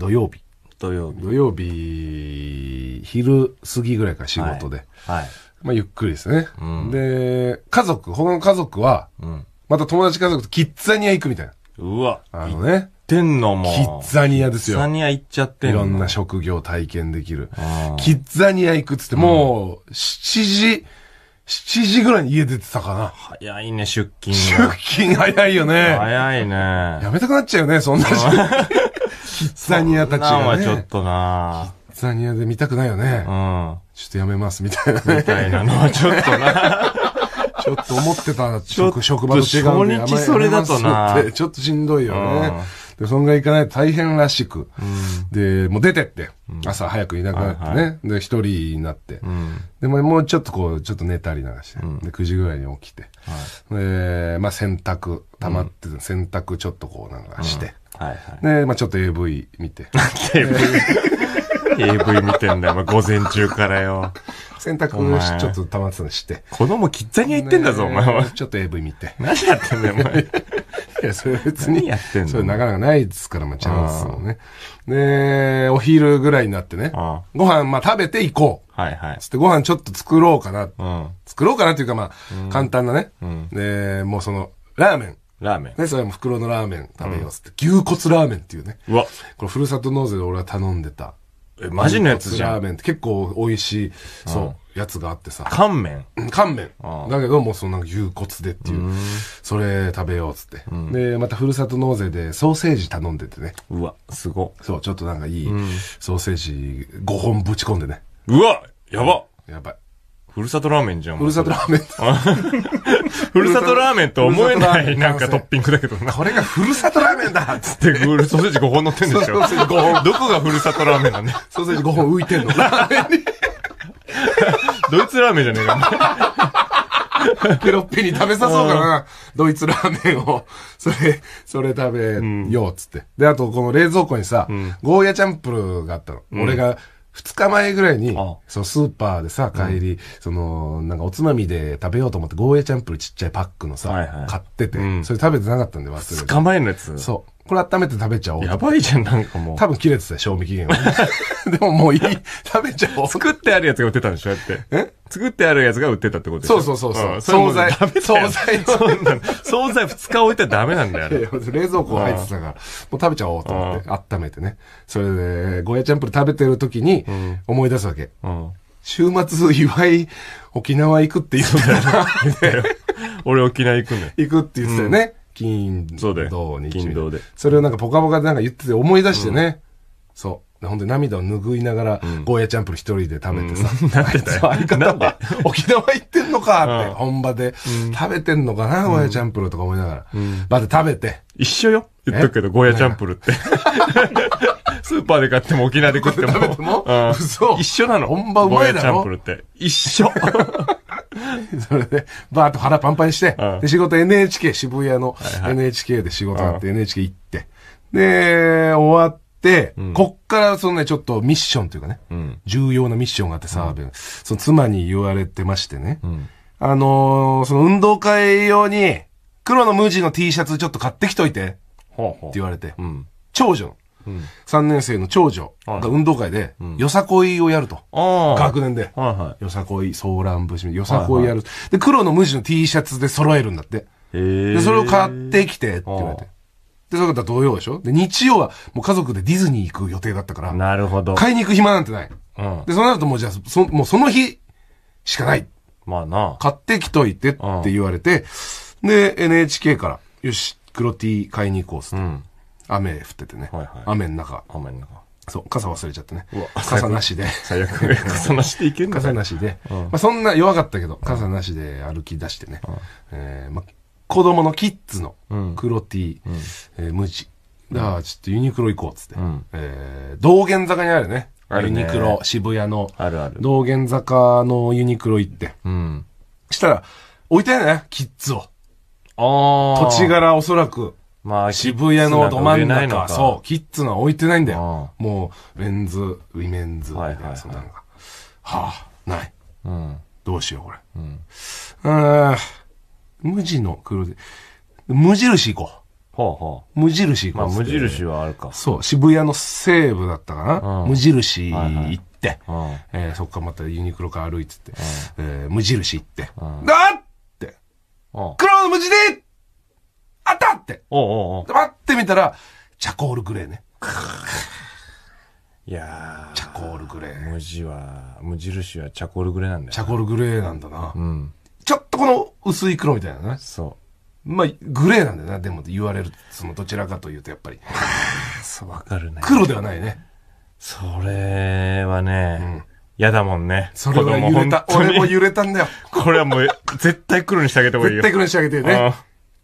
土曜日。土曜日。土曜日、昼過ぎぐらいか仕事で。はい。まあ、ゆっくりですね。うん、で、家族、他の家族は、うん、また友達家族とキッザニア行くみたいな。うわ。あのね。てんのもキッザニアですよ。キッザニア行っちゃってんのいろんな職業体験できる。キッザニア行くっつって、もう、7時、7時ぐらいに家出てたかな。早いね、出勤。出勤早いよね。早いね。やめたくなっちゃうよね、そんな時。キッザニアたちが、ね。はちょっとなキッザニアで見たくないよね。うん。ちょっとやめます、みたいな、ね。みたいなのはちょっとな ちょっと思ってた職職場と違うんで。初日それだとな。ちょっとしんどいよね。で、そんらいかないと大変らしく。で、もう出てって、朝早くいなくなってね。で、一人になって。で、もうちょっとこう、ちょっと寝たりなんかして。で、9時ぐらいに起きて。で、まあ洗濯、溜まって、洗濯ちょっとこうなんかして。はいはい、で、まあちょっと AV 見て。AV? AV 見てんだよ、まあ、午前中からよ。洗濯をちょっと溜まってたして。子供キッザニア行ってんだぞ、お前は。ちょっと AV 見て。何やってんだよ、お前。いや、それ別に。やってんのそれなかなかないですから、まあ、チャンスをね。で、お昼ぐらいになってね。ご飯、まあ、食べていこう。はいはい。つって、ご飯ちょっと作ろうかな。うん、作ろうかなっていうか、まあ、簡単なね。うん、で、もうその、ラーメン。ラーメン。ね、それも袋のラーメン食べようっつって、牛骨ラーメンっていうね。うわ。これ、ふるさと納税で俺は頼んでた。え、マジのやつじゃん。ラーメンって結構美味しい、そう、やつがあってさ。乾麺乾麺。だけど、もうそのなんか牛骨でっていう。それ食べようっつって。で、またふるさと納税でソーセージ頼んでてね。うわ、すご。そう、ちょっとなんかいいソーセージ5本ぶち込んでね。うわやばやばい。ふるさとラーメンじゃん。ふるさとラーメン。ふるさとラーメンと思えないなんかトッピングだけどな。これがふるさとラーメンだっつって、ソーセージ5本乗ってんでしょ。ソーセージ本。どこがふるさとラーメンなんだソーセージ5本浮いてんの。ラーメンに。ドイツラーメンじゃねえか、ね。ペロッペに食べさそうかな。ドイツラーメンを。それ、それ食べようっつって。で、あとこの冷蔵庫にさ、ゴーヤチャンプルがあったの。俺が、二日前ぐらいに、そのスーパーでさ、帰り、その、なんかおつまみで食べようと思って、ゴーヤチャンプルちっちゃいパックのさ、はいはい、買ってて、それ食べてなかったんで忘れて。二日前のやつそう。これ温めて食べちゃおう。やばいじゃん、なんかもう。多分切れてた賞味期限は、でももういい。食べちゃおう。作ってあるやつが売ってたんでしょやって。え作ってあるやつが売ってたってことでしょそうそうそうそう。惣菜。惣菜。惣菜二日置いたらダメなんだよ、ね冷蔵庫入ってたから、もう食べちゃおうと思って、温めてね。それで、ゴーヤチャンプル食べてる時に、思い出すわけ。うん、週末、祝い、沖縄行くって言うんだよな。俺沖縄行くね。行くって言ってたよね。金、そ日だ金土で。それをなんかぽかぽかでなんか言ってて思い出してね。そう。ほんに涙を拭いながら、ゴーヤチャンプル一人で食べてさ、なんで 相方が沖縄行ってんのかって、本場で、食べてんのかな、ゴーヤチャンプルとか思いながら。まず食べて。一緒よ。言っとくけど、ゴーヤチャンプルって。スーパーで買っても沖縄で食っても。食べても、うん、嘘。一緒なの。本場うまいだろ。ゴーヤチャンプルって。一緒。それで、バーっと腹パンパンして、うん、で仕事 NHK、渋谷の NHK で仕事があって、NHK 行って、で、終わって、うん、こっからそのね、ちょっとミッションというかね、うん、重要なミッションがあって、澤部、その妻に言われてましてね、あのー、その運動会用に、黒の無地の T シャツちょっと買ってきといて、って言われて、長女の3年生の長女が運動会で、よさこいをやると。学年で。よさこい、ソーラン節、よさこいやる。で、黒の無地の T シャツで揃えるんだって。で、それを買ってきてって言われて。で、それとら土曜でしょで、日曜はもう家族でディズニー行く予定だったから。なるほど。買いに行く暇なんてない。うん、で、そうなるともうじゃあ、そもうその日しかない。まあな。買ってきといてって言われて、で、NHK から、よし、黒 T 買いに行こうっす。うん、雨降っててね、はいはい、雨の中雨の中そう傘忘れちゃってね傘なしで最悪傘なしでいけんね、傘なしで、うん、まあ、そんな弱かったけど傘なしで歩き出してね、うん、えー、まあ、子供のキッズの黒 T、うんえー、無地だちょっとユニクロ行こうっつって、うん、えー、道玄坂にあるねユニクロ渋谷のあるある道玄坂のユニクロ行って、うん、したら置いてよねキッズをああ土地柄おそらくまあ、渋谷のど真ん中、そう、キッズが置いてないんだよ。もう、メンズ、ウィメンズみたいな、そなはあ、ない。うん。どうしよう、これ。うん。無地の黒で。無印行こう。ほうほう無印行こう。まあ、無印はあるか。そう、渋谷の西部だったかな。無印行って、えそこからまたユニクロから歩いてて、え無印行って、だって、黒の無地であったっておうおうおうで待ってみたら、チャコールグレーね。いやー。チャコールグレー。無地は、無印はチャコールグレーなんだよ。チャコールグレーなんだな。うん。ちょっとこの薄い黒みたいなね。そう。まあ、グレーなんだよな、でも言われる、そのどちらかというとやっぱり。そう、わかるね。黒ではないね。それはね、嫌、だもんね。それは揺れた。俺も揺れたんだよ。これはもう、絶対黒にしてあげてもがいい絶対黒にしてあげてね。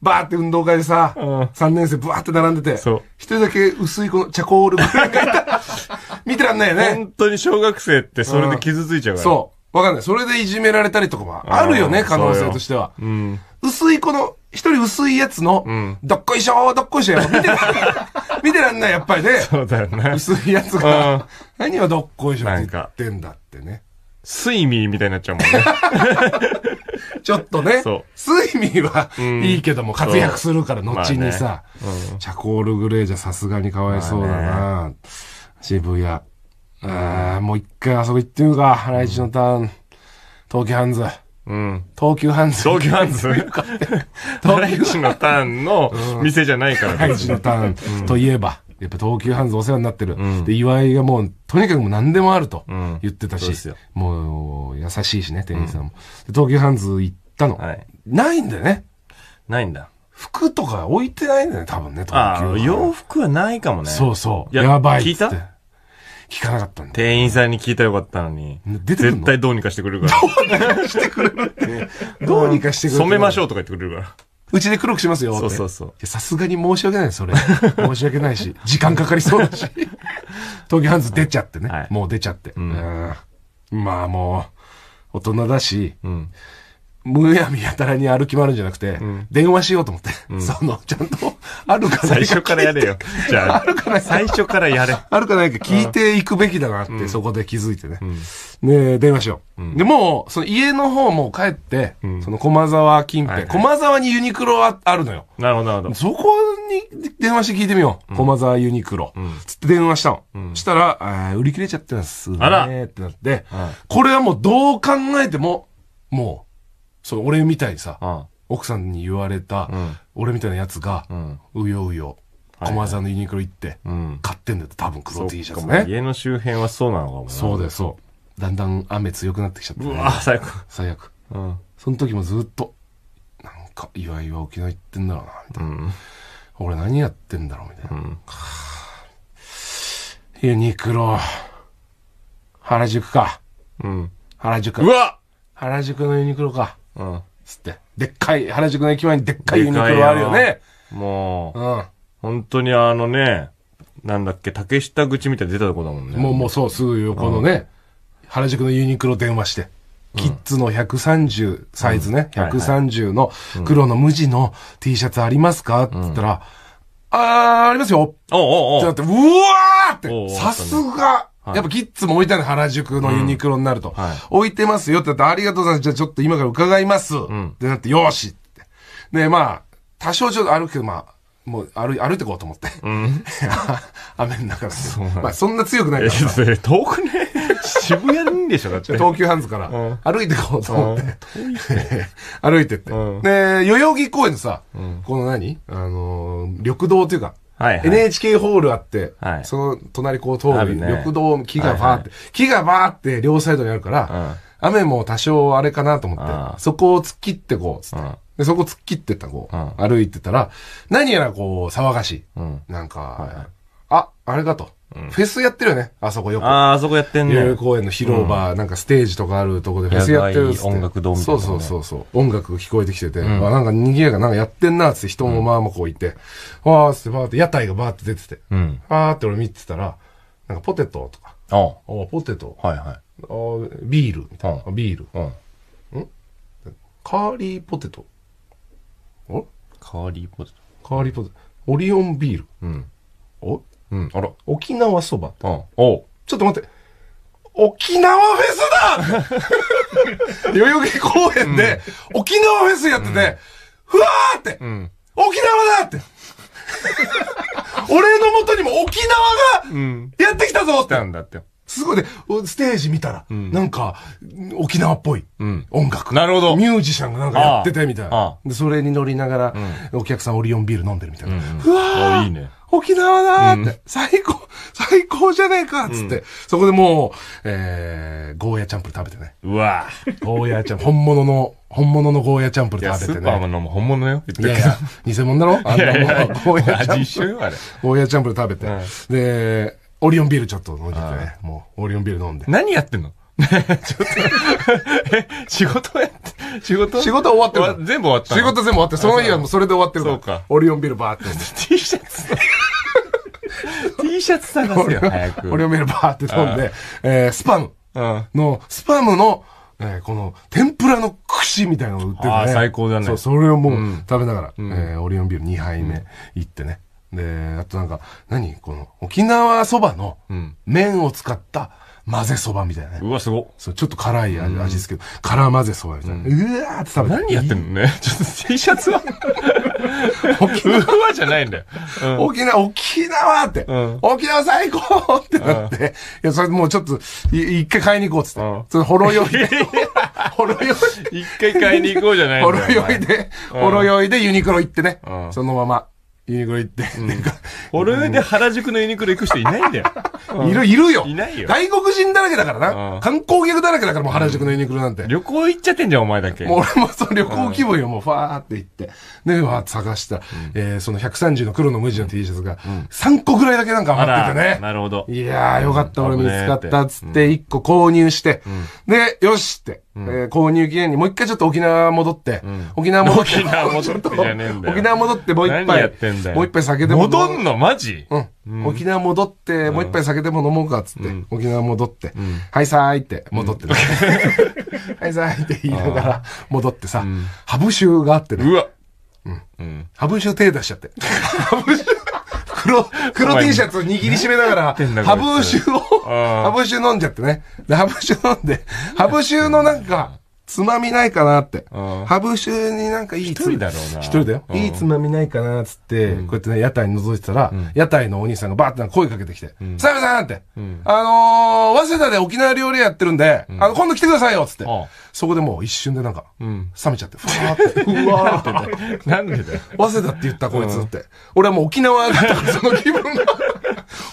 バーって運動会でさ、うん、3年生ブワーって並んでて、一人だけ薄いこのチャコールみたいな。見てらんないよね。本当に小学生ってそれで傷ついちゃうから。そう。わかんない。それでいじめられたりとかもあるよね、可能性としては。うん、薄いこの、一人薄いやつの、うん、どっこいしょどっこいしょ 見てらんない。見てらんない、やっぱりね。そうだよね。薄いやつが、何をどっこいしょって言ってんだってね。スイミーみたいになっちゃうもんね。ちょっとね、スイミーはいいけども活躍するから、後にさ、チャコールグレーじゃさすがにかわいそうだな、渋谷。ああ、もう一回遊び行ってみるか、イチのターン、東急ハンズ。うん。東急ハンズ。東急ハンズ東急ハンズのターンの店じゃないから。イチのターンといえば。やっぱ東急ハンズお世話になってる。うん、で、岩井がもう、とにかくもう何でもあると言ってたし、うん、もう、優しいしね、店員さんも。うん、東急ハンズ行ったの、はい。ないんだよね。ないんだ。服とか置いてないんだよね、多分ね、東急ああ、洋服はないかもね。そうそう。ややばいっって。聞いた聞かなかったんだ。店員さんに聞いたらよかったのに。出て絶対どうにかしてくれるから。どうにかしてくれるって。どうにかしてくれる。染めましょうとか言ってくれるから。うちで黒くしますよって。そうそうそう。さすがに申し訳ないそれ。申し訳ないし、時間かかりそうだし。東京ハンズ出ちゃってね。はい、もう出ちゃって。うん、まあもう、大人だし、うん、むやみやたらに歩き回るんじゃなくて、うん、電話しようと思って、うん、その、ちゃんと、あるかないか。最初からやれよ。じゃあ、あるかないか。最初からやれ。あるかないか聞いていくべきだなって、そこで気づいてね。うん、電話しよう。で、もう、その家の方も帰って、その駒沢近辺、はいはい、駒沢にユニクロはあるのよ。なるほど、なるほど。そこに電話して聞いてみよう。駒沢ユニクロ。つって電話したの。したらあ、売り切れちゃってます、あら。ってなって、これはもうどう考えても、もう、そう、俺みたいにさ、うん、奥さんに言われた、俺みたいなやつが、うようよ、駒沢のユニクロ行って、買ってんだよ、多分黒 T シャツね。家の周辺はそうなのかもそうだよ、そう。だんだん雨強くなってきちゃって、ね。うわ最悪。最悪。うん。その時もずっと、なんか、岩井は沖縄行ってんだろうな、みたいな。うん、俺何やってんだろう、みたいな。うん、ユニクロ、原宿か。うん。原宿。うわ原宿のユニクロか。うん。つって。でっかい、原宿の駅前にでっかいユニクロあるよね。よもう、うん。本当にあのね、なんだっけ、竹下口みたいに出たとこだもんね。もう、もうそう、すぐ横のね、うん、原宿のユニクロ電話して。キッズの130サイズね、うん、130の黒の無地の T シャツありますかって言ったら、うん、あー、ありますよおうおうおうってなって、うわーって、さすがはい、やっぱキッズも置いてある原宿のユニクロになると。うんはい、置いてますよって言ったら、ありがとうございます。じゃあちょっと今から伺います。うん、ってなって、よしって。で、まあ、多少ちょっと歩くけど、まあ、もう歩歩いてこうと思って。うん、雨の中で。まあ、そんな強くないから。遠くね。渋谷にでしょ、だって。東急ハンズから歩いてこうと思って。歩いてって。で、代々木公園のさ、この何あの緑道というか、はいはい、NHK ホールあって、はい、その隣こう通る、ね、緑道、木がバーって、はいはい、木がバーって両サイドにあるから、うん、雨も多少あれかなと思って、そこを突っ切ってこう、つって。で、そこ突っ切ってた、こう、歩いてたら、何やらこう、騒がしい。なんか、はいはい、あ、あれかと。フェスやってるよね、あそこよく。ああ、あそこやってんね公園の広場、なんかステージとかあるとこでフェスやってるっって。音楽堂みねそうそうそうそう。音楽聞こえてきてて、あなんか賑やかなんかやってんなっって人もまあまあこういて、わーってばーって屋台がばーって出てて、うん。あーって俺見てたら、なんかポテトとか、あああポテト、はいはあービールみたいな、うビール、うん。カーリーポテト、おカーリーポテカーリーポテト、オリオンビール、うん。おうん、あら。沖縄そばって。うん、おちょっと待って。沖縄フェスだ代々木公園で、沖縄フェスやってて、うん、ふわーって、うん、沖縄だって俺のもとにも沖縄がやってきたぞって。うん、だって。すごいで、ステージ見たら、うん、なんか、沖縄っぽい、音楽、うん。なるほど。ミュージシャンがなんかやってて、みたいな。で、それに乗りながら、うん、お客さんオリオンビール飲んでるみたいな。うんうん、うわーいいね。沖縄だーって、最高、最高じゃねえかっつって、そこでもう、えー、ゴーヤチャンプル食べてね。うわゴーヤチャンプル、本物の、本物のゴーヤチャンプル食べてね。スーパーのも本物よ。いやいや、偽物だろあの、ゴーヤチャンプル。れ。ゴーヤチャンプル食べて。で、オリオンビールちょっと飲んでてね。もう、オリオンビール飲んで。何やってんの ちょっとえ、仕事やって、仕事仕事終わってる。全部終わった。仕事全部終わって、その日はもうそれで終わってるから。そうか。オリオンビールバーって。T シャツ。シャツ探せよ、早く。俺をメールバーって飛んで、えー、スパムの、スパムの、えー、この天ぷらの串みたいなの売ってるね。あ最高だね。そう、それをもう食べながら、うん、えー、オリオンビール2杯目行ってね。で、あとなんか、何この、沖縄そばの麺を使った、混ぜそばみたいなね。うわ、すご。そう、ちょっと辛い味味ですけど、辛混ぜそばみたいな。うわーって食べて。何やってんのねちょっと T シャツは 沖縄じゃないんだよ。うん沖縄、沖縄って、ん沖縄最高ってなって、いや、それもうちょっと、い一回買いに行こうっつって。うんそれほろ酔いで、ほろ酔い一回買いに行こうじゃないんほだろよ。酔いで、ほろ酔いでユニクロ行ってね、うん。そのまま。ユニクロ行って、なんか、俺で原宿のユニクロ行く人いないんだよ。いる、いるよ。いないよ。外国人だらけだからな。観光客だらけだから、もう原宿のユニクロなんて。旅行行っちゃってんじゃん、お前だけ。もう俺もその旅行気分よ、もう、ファーって行って。で、わーって探した、えー、その130の黒の無地の T シャツが、3個ぐらいだけなんか余っててね。なるほど。いやー、よかった、俺見つかった、つって、1個購入して、で、よしって。うえ購入期限にもう一回ちょっと沖縄戻って、沖縄戻って、沖縄戻って、沖縄戻ってもう一杯、んだよ。もう一杯酒でも戻んのマジうん。沖縄戻って、もう一杯酒でも飲もうかっつって、沖縄戻って、はいさーいって戻ってね。はいさーい って言いながら戻ってさ、ハブーがあってね。うわうん。ハブー手出しちゃって。ハブー、黒、黒 T シャツ握りしめながら、ハブーを、ハブー飲んじゃってね。で、ハブー飲んで、ハブーのなんか、つまみないかなって。ハブ酒になんかいいつ一人だろうな一人だよ。いいつまみないかなっつって、こうやってね、屋台に覗いてたら、屋台のお兄さんがバーって声かけてきて、サメさんって、あのー、早稲田で沖縄料理屋やってるんで、あの、今度来てくださいよっつってうん。そこでもう一瞬でなんか、冷めちゃって、ふわーって、うわーってなんでだよ。早稲田って言ったこいつって。俺はもう沖縄だったからその気分が。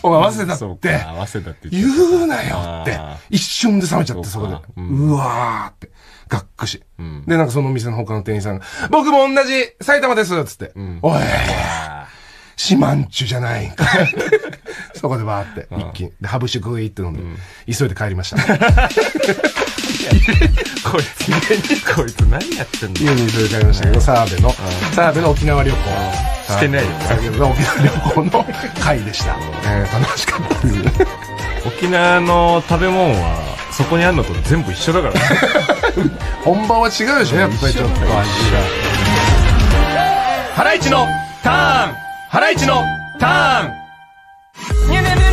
お前、早稲田って、合わせって言っ言うなよって一瞬で冷めちゃって、そこで。うわーって。がっくし。うん、で、なんかその店の他の店員さんが、僕も同じ埼玉ですつって、うん、おいシマンチュじゃないか。そこでわーって、一気に。で、ハブ酒グイって飲んで、うん、急いで帰りました。こいつ、こいつ何やってんの家に急いで帰りましたけど、澤部の、澤部の沖縄旅行。してないよ。だけど、沖縄旅行の回でした。えー、楽しかったです。沖縄の食べ物はそこにあるのと全部一緒だから 本番は違うでしょやっぱりちょっとハライチのターンハライチのターン